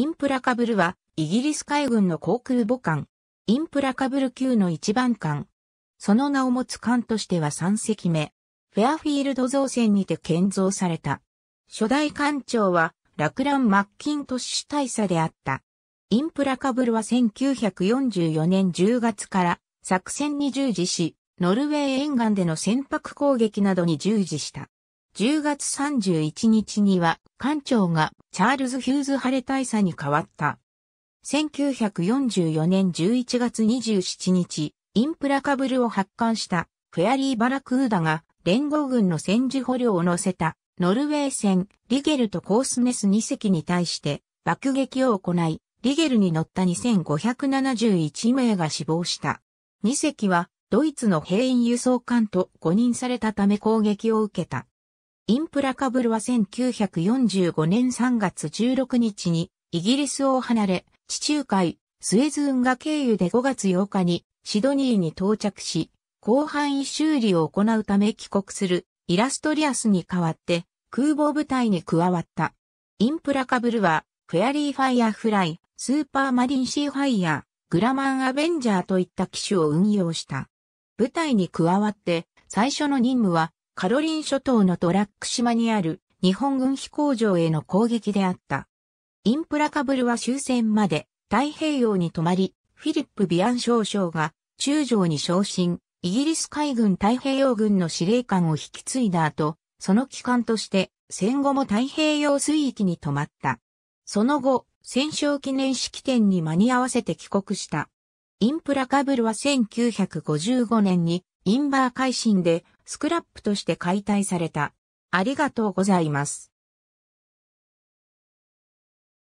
インプラカブルは、イギリス海軍の航空母艦、インプラカブル級の一番艦。その名を持つ艦としては3隻目。フェアフィールド造船にて建造された。初代艦長は、ラクラン・マッキントッシュ大佐であった。インプラカブルは1944年10月から作戦に従事し、ノルウェー沿岸での船舶攻撃などに従事した。10月31日には艦長がチャールズ・ヒューズ・ハレ大佐に変わった。1944年11月27日、インプラカブルを発艦したフェアリー・バラクーダが連合軍の戦時捕虜を乗せたノルウェー船リゲルとコースネス2隻に対して爆撃を行い、リゲルに乗った2571名が死亡した。2隻はドイツの兵員輸送艦と誤認されたため攻撃を受けた。インプラカブルは1945年3月16日にイギリスを離れ、地中海、スエズ運河経由で5月8日にシドニーに到着し、広範囲修理を行うため帰国するイラストリアスに代わって空母部隊に加わった。インプラカブルはフェアリーファイアフライ、スーパーマリンシーファイア、グラマンアベンジャーといった機種を運用した。部隊に加わって最初の任務はカロリン諸島のトラック島にある日本軍飛行場への攻撃であった。インプラカブルは終戦まで太平洋に泊まり、フィリップ・ビアン少将が中将に昇進、イギリス海軍太平洋軍の司令官を引き継いだ後、その機関として戦後も太平洋水域に泊まった。その後、戦勝記念式典に間に合わせて帰国した。インプラカブルは1955年にインバー改新でスクラップとして解体された。ありがとうございます。